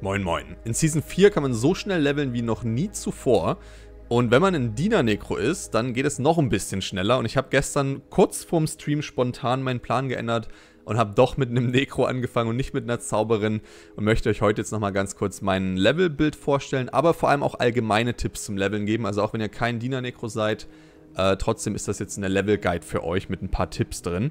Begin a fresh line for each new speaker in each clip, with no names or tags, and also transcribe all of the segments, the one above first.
Moin moin. In Season 4 kann man so schnell leveln wie noch nie zuvor. Und wenn man ein diener nekro ist, dann geht es noch ein bisschen schneller. Und ich habe gestern kurz vorm Stream spontan meinen Plan geändert und habe doch mit einem Nekro angefangen und nicht mit einer Zauberin. Und möchte euch heute jetzt nochmal ganz kurz mein Level-Bild vorstellen, aber vor allem auch allgemeine Tipps zum Leveln geben. Also auch wenn ihr kein diener nekro seid, äh, trotzdem ist das jetzt eine Level-Guide für euch mit ein paar Tipps drin.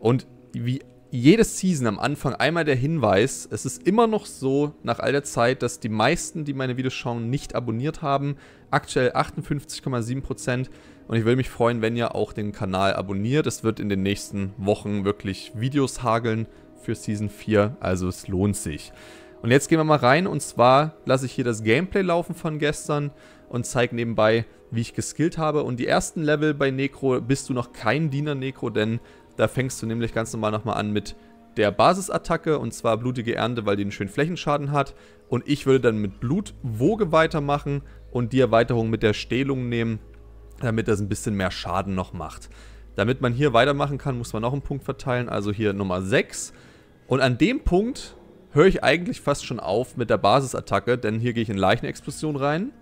Und wie jedes Season am Anfang einmal der Hinweis, es ist immer noch so nach all der Zeit, dass die meisten, die meine Videos schauen, nicht abonniert haben. Aktuell 58,7% und ich würde mich freuen, wenn ihr auch den Kanal abonniert. Es wird in den nächsten Wochen wirklich Videos hageln für Season 4, also es lohnt sich. Und jetzt gehen wir mal rein und zwar lasse ich hier das Gameplay laufen von gestern und zeige nebenbei, wie ich geskillt habe. Und die ersten Level bei Necro bist du noch kein Diener Necro, denn da fängst du nämlich ganz normal nochmal an mit der Basisattacke und zwar blutige Ernte, weil die einen schönen Flächenschaden hat. Und ich würde dann mit Blutwoge weitermachen und die Erweiterung mit der Stehlung nehmen, damit das ein bisschen mehr Schaden noch macht. Damit man hier weitermachen kann, muss man noch einen Punkt verteilen, also hier Nummer 6. Und an dem Punkt höre ich eigentlich fast schon auf mit der Basisattacke, denn hier gehe ich in Leichenexplosion rein.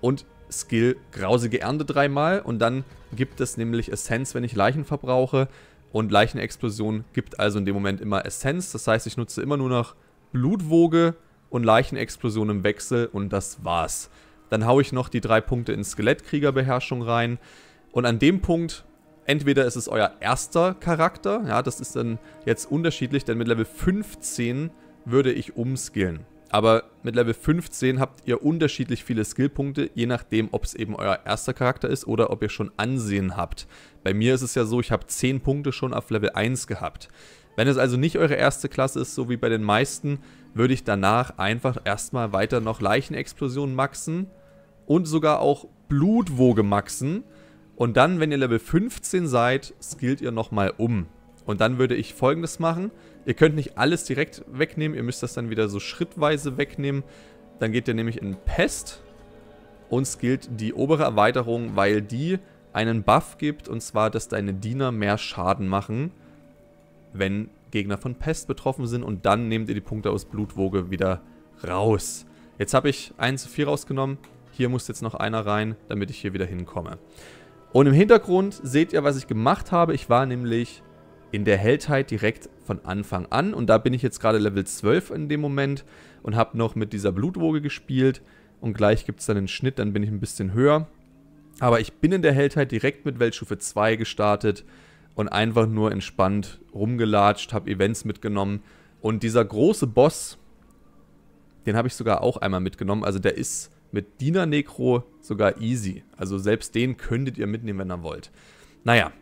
Und Skill Grausige Ernte dreimal und dann gibt es nämlich Essenz, wenn ich Leichen verbrauche. Und Leichenexplosion gibt also in dem Moment immer Essenz. Das heißt, ich nutze immer nur noch Blutwoge und Leichenexplosion im Wechsel und das war's. Dann haue ich noch die drei Punkte in Skelettkriegerbeherrschung rein. Und an dem Punkt, entweder ist es euer erster Charakter, ja, das ist dann jetzt unterschiedlich, denn mit Level 15 würde ich umskillen. Aber mit Level 15 habt ihr unterschiedlich viele Skillpunkte, je nachdem, ob es eben euer erster Charakter ist oder ob ihr schon Ansehen habt. Bei mir ist es ja so, ich habe 10 Punkte schon auf Level 1 gehabt. Wenn es also nicht eure erste Klasse ist, so wie bei den meisten, würde ich danach einfach erstmal weiter noch Leichenexplosion maxen und sogar auch Blutwoge maxen. Und dann, wenn ihr Level 15 seid, skillt ihr nochmal um. Und dann würde ich folgendes machen. Ihr könnt nicht alles direkt wegnehmen, ihr müsst das dann wieder so schrittweise wegnehmen. Dann geht ihr nämlich in Pest. Uns gilt die obere Erweiterung, weil die einen Buff gibt, und zwar, dass deine Diener mehr Schaden machen, wenn Gegner von Pest betroffen sind. Und dann nehmt ihr die Punkte aus Blutwoge wieder raus. Jetzt habe ich 1 zu 4 rausgenommen. Hier muss jetzt noch einer rein, damit ich hier wieder hinkomme. Und im Hintergrund seht ihr, was ich gemacht habe. Ich war nämlich in der Heldheit direkt von Anfang an. Und da bin ich jetzt gerade Level 12 in dem Moment und habe noch mit dieser Blutwoge gespielt. Und gleich gibt es dann einen Schnitt, dann bin ich ein bisschen höher. Aber ich bin in der Heldheit direkt mit Weltstufe 2 gestartet und einfach nur entspannt rumgelatscht, habe Events mitgenommen. Und dieser große Boss, den habe ich sogar auch einmal mitgenommen. Also der ist mit Dina Necro sogar easy. Also selbst den könntet ihr mitnehmen, wenn ihr wollt. Naja,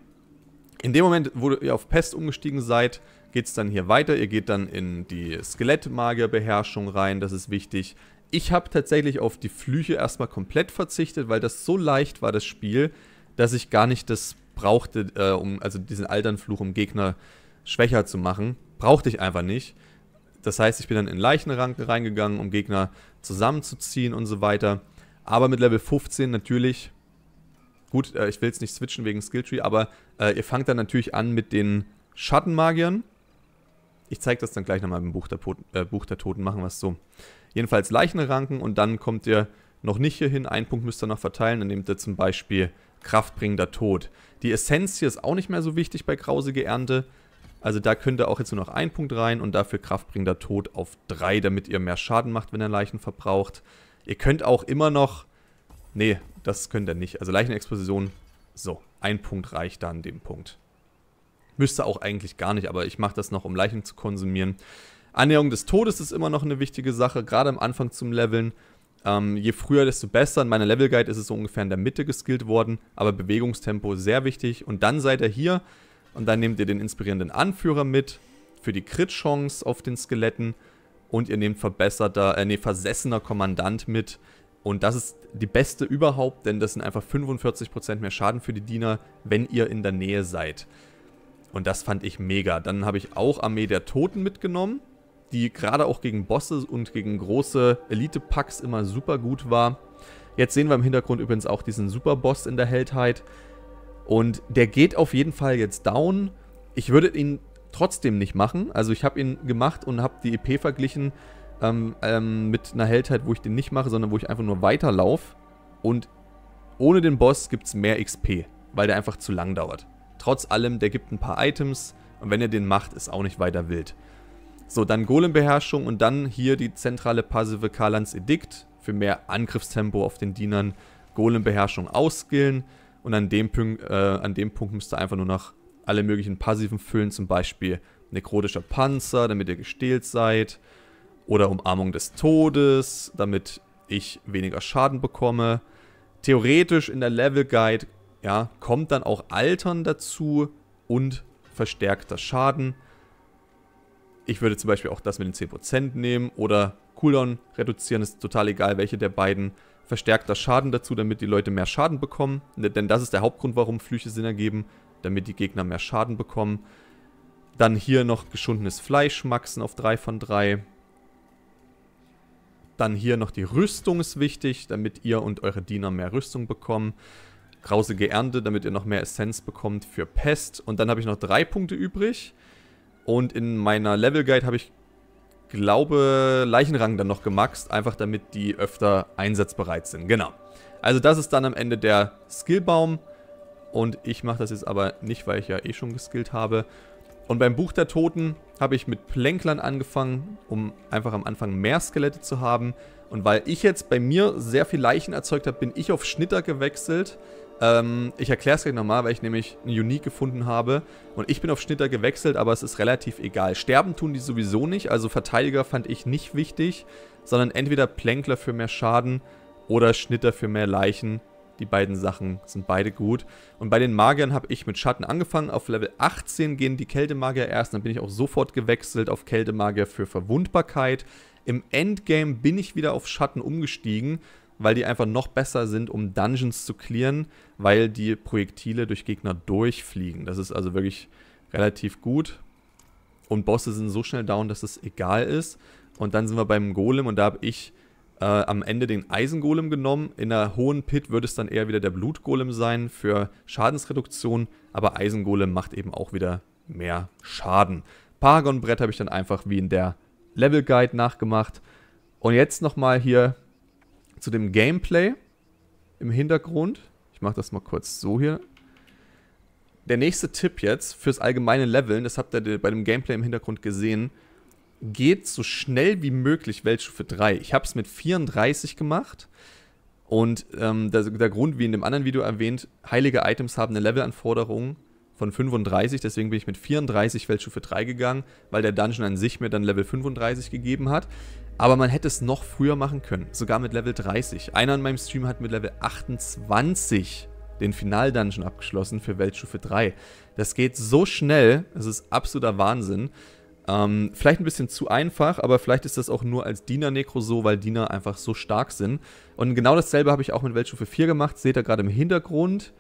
in dem Moment, wo ihr auf Pest umgestiegen seid, geht es dann hier weiter. Ihr geht dann in die Skelettmagierbeherrschung rein, das ist wichtig. Ich habe tatsächlich auf die Flüche erstmal komplett verzichtet, weil das so leicht war, das Spiel, dass ich gar nicht das brauchte, äh, um also diesen Alternfluch, um Gegner schwächer zu machen. Brauchte ich einfach nicht. Das heißt, ich bin dann in Leichenranken reingegangen, um Gegner zusammenzuziehen und so weiter. Aber mit Level 15 natürlich Gut, äh, ich will es nicht switchen wegen Skilltree, aber äh, ihr fangt dann natürlich an mit den Schattenmagiern. Ich zeige das dann gleich nochmal im Buch der, äh, Buch der Toten, machen wir es so. Jedenfalls Leichenranken und dann kommt ihr noch nicht hierhin. Einen Punkt müsst ihr noch verteilen, dann nehmt ihr zum Beispiel kraftbringender Tod. Die Essenz hier ist auch nicht mehr so wichtig bei grausige Ernte. Also da könnt ihr auch jetzt nur noch einen Punkt rein und dafür kraftbringender Tod auf drei, damit ihr mehr Schaden macht, wenn ihr Leichen verbraucht. Ihr könnt auch immer noch Nee, das könnt ihr nicht. Also Leichenexplosion, so, ein Punkt reicht da an dem Punkt. Müsste auch eigentlich gar nicht, aber ich mache das noch, um Leichen zu konsumieren. Annäherung des Todes ist immer noch eine wichtige Sache, gerade am Anfang zum Leveln. Ähm, je früher, desto besser. In meiner Level Guide ist es so ungefähr in der Mitte geskillt worden, aber Bewegungstempo sehr wichtig. Und dann seid ihr hier und dann nehmt ihr den inspirierenden Anführer mit für die Crit-Chance auf den Skeletten und ihr nehmt verbesserter, äh, nee, versessener Kommandant mit. Und das ist die beste überhaupt, denn das sind einfach 45% mehr Schaden für die Diener, wenn ihr in der Nähe seid. Und das fand ich mega. Dann habe ich auch Armee der Toten mitgenommen, die gerade auch gegen Bosse und gegen große Elite-Packs immer super gut war. Jetzt sehen wir im Hintergrund übrigens auch diesen Super-Boss in der Heldheit. Und der geht auf jeden Fall jetzt down. Ich würde ihn trotzdem nicht machen. Also ich habe ihn gemacht und habe die EP verglichen ähm, ähm, mit einer Heldheit, wo ich den nicht mache, sondern wo ich einfach nur weiterlaufe. Und ohne den Boss gibt es mehr XP, weil der einfach zu lang dauert. Trotz allem, der gibt ein paar Items und wenn ihr den macht, ist auch nicht weiter wild. So, dann Golem-Beherrschung und dann hier die zentrale passive Kalans Edikt für mehr Angriffstempo auf den Dienern. Golem-Beherrschung ausskillen und an dem, Punkt, äh, an dem Punkt müsst ihr einfach nur noch alle möglichen Passiven füllen, zum Beispiel nekrotischer Panzer, damit ihr gestählt seid, oder Umarmung des Todes, damit ich weniger Schaden bekomme. Theoretisch in der Level Guide ja, kommt dann auch Altern dazu und verstärkter Schaden. Ich würde zum Beispiel auch das mit den 10% nehmen oder Cooldown reduzieren, ist total egal, welche der beiden. Verstärkter Schaden dazu, damit die Leute mehr Schaden bekommen. Denn das ist der Hauptgrund, warum Flüche Sinn ergeben, damit die Gegner mehr Schaden bekommen. Dann hier noch geschundenes Fleisch maxen auf 3 von 3. Dann hier noch die Rüstung ist wichtig, damit ihr und eure Diener mehr Rüstung bekommen. Grausige Ernte, damit ihr noch mehr Essenz bekommt für Pest. Und dann habe ich noch drei Punkte übrig. Und in meiner Level Guide habe ich, glaube, Leichenrang dann noch gemaxt. Einfach damit die öfter einsatzbereit sind. Genau. Also das ist dann am Ende der Skillbaum. Und ich mache das jetzt aber nicht, weil ich ja eh schon geskillt habe. Und beim Buch der Toten habe ich mit Plänklern angefangen, um einfach am Anfang mehr Skelette zu haben. Und weil ich jetzt bei mir sehr viel Leichen erzeugt habe, bin ich auf Schnitter gewechselt. Ähm, ich erkläre es gleich nochmal, weil ich nämlich einen Unique gefunden habe. Und ich bin auf Schnitter gewechselt, aber es ist relativ egal. Sterben tun die sowieso nicht, also Verteidiger fand ich nicht wichtig, sondern entweder Plänkler für mehr Schaden oder Schnitter für mehr Leichen. Die beiden Sachen sind beide gut. Und bei den Magiern habe ich mit Schatten angefangen. Auf Level 18 gehen die Kältemagier erst. Dann bin ich auch sofort gewechselt auf Kältemagier für Verwundbarkeit. Im Endgame bin ich wieder auf Schatten umgestiegen, weil die einfach noch besser sind, um Dungeons zu clearen, weil die Projektile durch Gegner durchfliegen. Das ist also wirklich relativ gut. Und Bosse sind so schnell down, dass es egal ist. Und dann sind wir beim Golem und da habe ich äh, am Ende den Eisengolem genommen. In der hohen Pit wird es dann eher wieder der Blutgolem sein für Schadensreduktion, aber Eisengolem macht eben auch wieder mehr Schaden. Paragonbrett habe ich dann einfach wie in der Level Guide nachgemacht. Und jetzt nochmal hier zu dem Gameplay im Hintergrund. Ich mache das mal kurz so hier. Der nächste Tipp jetzt fürs allgemeine Leveln, das habt ihr bei dem Gameplay im Hintergrund gesehen, geht so schnell wie möglich Weltstufe 3. Ich habe es mit 34 gemacht. Und ähm, der, der, Grund, wie in dem anderen Video erwähnt, heilige Items haben eine Levelanforderung von 35, deswegen bin ich mit 34 Weltstufe 3 gegangen, weil der Dungeon an sich mir dann Level 35 gegeben hat. Aber man hätte es noch früher machen können, sogar mit Level 30. Einer in meinem Stream hat mit Level 28 den Final-Dungeon abgeschlossen für Weltstufe 3. Das geht so schnell, es ist absoluter Wahnsinn. Ähm, vielleicht ein bisschen zu einfach, aber vielleicht ist das auch nur als diener nekro so, weil Diener einfach so stark sind. Und genau dasselbe habe ich auch mit Weltstufe 4 gemacht, seht ihr gerade im Hintergrund.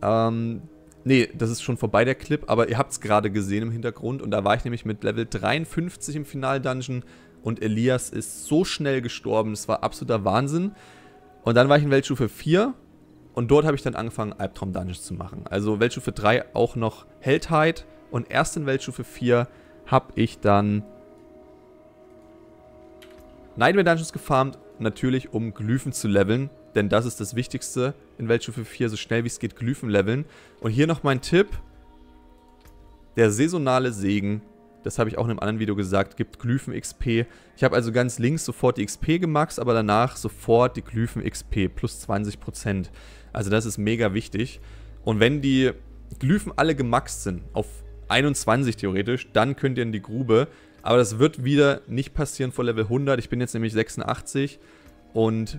Ähm, nee, das ist schon vorbei der Clip, aber ihr habt es gerade gesehen im Hintergrund und da war ich nämlich mit Level 53 im Final-Dungeon und Elias ist so schnell gestorben, das war absoluter Wahnsinn. Und dann war ich in Weltstufe 4 und dort habe ich dann angefangen, Albtraum-Dungeons zu machen. Also Weltstufe 3 auch noch Heldheit, und erst in Weltstufe 4 habe ich dann Nightmare Dungeons gefarmt, natürlich um Glyphen zu leveln, denn das ist das Wichtigste in Weltstufe 4, so schnell wie es geht Glyphen leveln. Und hier noch mein Tipp, der saisonale Segen, das habe ich auch in einem anderen Video gesagt, gibt Glyphen XP. Ich habe also ganz links sofort die XP gemaxt, aber danach sofort die Glyphen XP plus 20%. Also das ist mega wichtig. Und wenn die Glyphen alle gemaxt sind auf 21 theoretisch. Dann könnt ihr in die Grube. Aber das wird wieder nicht passieren vor Level 100. Ich bin jetzt nämlich 86 und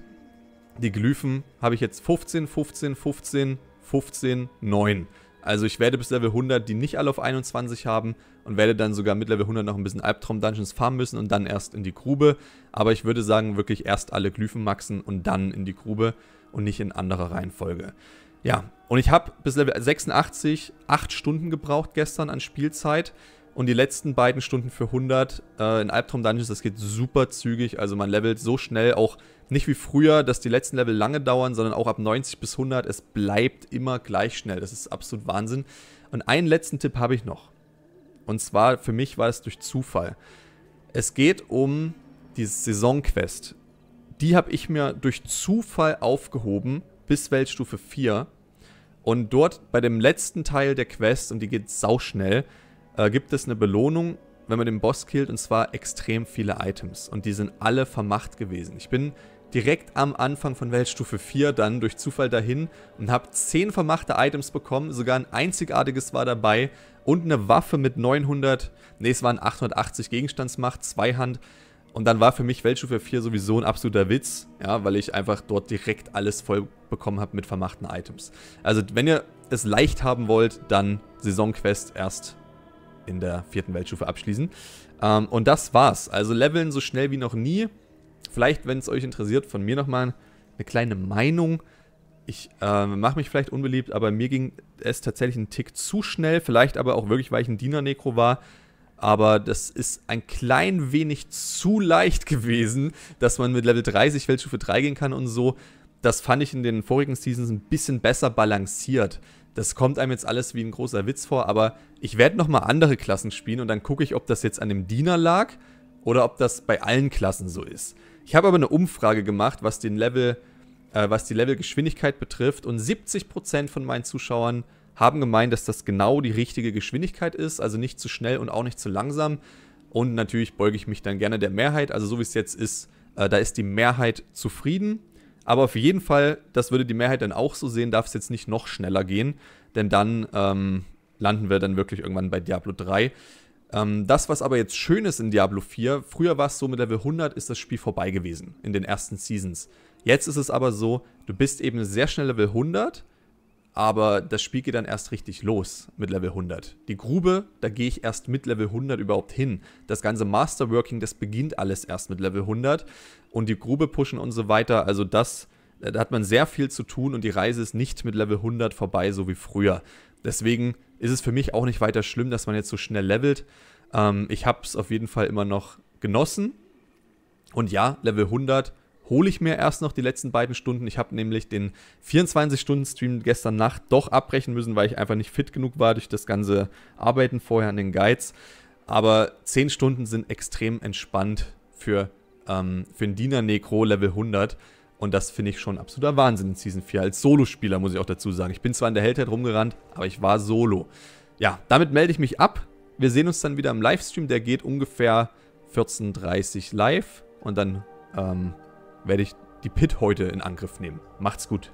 die Glyphen habe ich jetzt 15, 15, 15, 15, 9. Also ich werde bis Level 100 die nicht alle auf 21 haben und werde dann sogar mit Level 100 noch ein bisschen Albtraum-Dungeons farmen müssen und dann erst in die Grube. Aber ich würde sagen, wirklich erst alle Glyphen maxen und dann in die Grube und nicht in anderer Reihenfolge. Ja, und ich habe bis Level 86 8 Stunden gebraucht gestern an Spielzeit. Und die letzten beiden Stunden für 100 äh, in Albtraum Dungeons, das geht super zügig. Also man levelt so schnell, auch nicht wie früher, dass die letzten Level lange dauern, sondern auch ab 90 bis 100. Es bleibt immer gleich schnell. Das ist absolut Wahnsinn. Und einen letzten Tipp habe ich noch. Und zwar, für mich war es durch Zufall. Es geht um die Saisonquest. Die habe ich mir durch Zufall aufgehoben bis Weltstufe 4. Und dort bei dem letzten Teil der Quest, und die geht sauschnell, äh, gibt es eine Belohnung, wenn man den Boss killt, und zwar extrem viele Items. Und die sind alle vermacht gewesen. Ich bin direkt am Anfang von Weltstufe 4 dann durch Zufall dahin und habe 10 vermachte Items bekommen, sogar ein einzigartiges war dabei und eine Waffe mit 900, nee es waren 880 Gegenstandsmacht, Zweihand und dann war für mich Weltstufe 4 sowieso ein absoluter Witz, ja, weil ich einfach dort direkt alles voll bekommen habe mit vermachten Items. Also wenn ihr es leicht haben wollt, dann Saisonquest erst in der vierten Weltstufe abschließen. Ähm, und das war's. Also leveln so schnell wie noch nie. Vielleicht, wenn es euch interessiert, von mir nochmal eine kleine Meinung. Ich äh, mache mich vielleicht unbeliebt, aber mir ging es tatsächlich einen Tick zu schnell. Vielleicht aber auch wirklich, weil ich ein Diener-Nekro war aber das ist ein klein wenig zu leicht gewesen, dass man mit Level 30 Weltstufe 3 gehen kann und so. Das fand ich in den vorigen Seasons ein bisschen besser balanciert. Das kommt einem jetzt alles wie ein großer Witz vor, aber ich werde nochmal andere Klassen spielen und dann gucke ich, ob das jetzt an dem Diener lag oder ob das bei allen Klassen so ist. Ich habe aber eine Umfrage gemacht, was den Level, äh, was die Levelgeschwindigkeit betrifft und 70% von meinen Zuschauern haben gemeint, dass das genau die richtige Geschwindigkeit ist, also nicht zu schnell und auch nicht zu langsam. Und natürlich beuge ich mich dann gerne der Mehrheit. Also so wie es jetzt ist, äh, da ist die Mehrheit zufrieden. Aber auf jeden Fall, das würde die Mehrheit dann auch so sehen, darf es jetzt nicht noch schneller gehen, denn dann ähm, landen wir dann wirklich irgendwann bei Diablo 3. Ähm, das, was aber jetzt schön ist in Diablo 4, früher war es so, mit Level 100 ist das Spiel vorbei gewesen in den ersten Seasons. Jetzt ist es aber so, du bist eben sehr schnell Level 100 aber das Spiel geht dann erst richtig los mit Level 100. Die Grube, da gehe ich erst mit Level 100 überhaupt hin. Das ganze Masterworking, das beginnt alles erst mit Level 100 und die Grube pushen und so weiter. Also das, äh, da hat man sehr viel zu tun und die Reise ist nicht mit Level 100 vorbei, so wie früher. Deswegen ist es für mich auch nicht weiter schlimm, dass man jetzt so schnell levelt. Ähm, ich habe es auf jeden Fall immer noch genossen. Und ja, Level 100 hole ich mir erst noch die letzten beiden Stunden. Ich habe nämlich den 24-Stunden-Stream gestern Nacht doch abbrechen müssen, weil ich einfach nicht fit genug war durch das ganze Arbeiten vorher an den Guides. Aber 10 Stunden sind extrem entspannt für, ähm, für einen Diener Necro Level 100. Und das finde ich schon absoluter Wahnsinn in Season 4. Als Solo-Spieler muss ich auch dazu sagen. Ich bin zwar in der Heldheit rumgerannt, aber ich war solo. Ja, damit melde ich mich ab. Wir sehen uns dann wieder im Livestream. Der geht ungefähr 14.30 Uhr live. Und dann ähm, werde ich die Pit heute in Angriff nehmen. Macht's gut.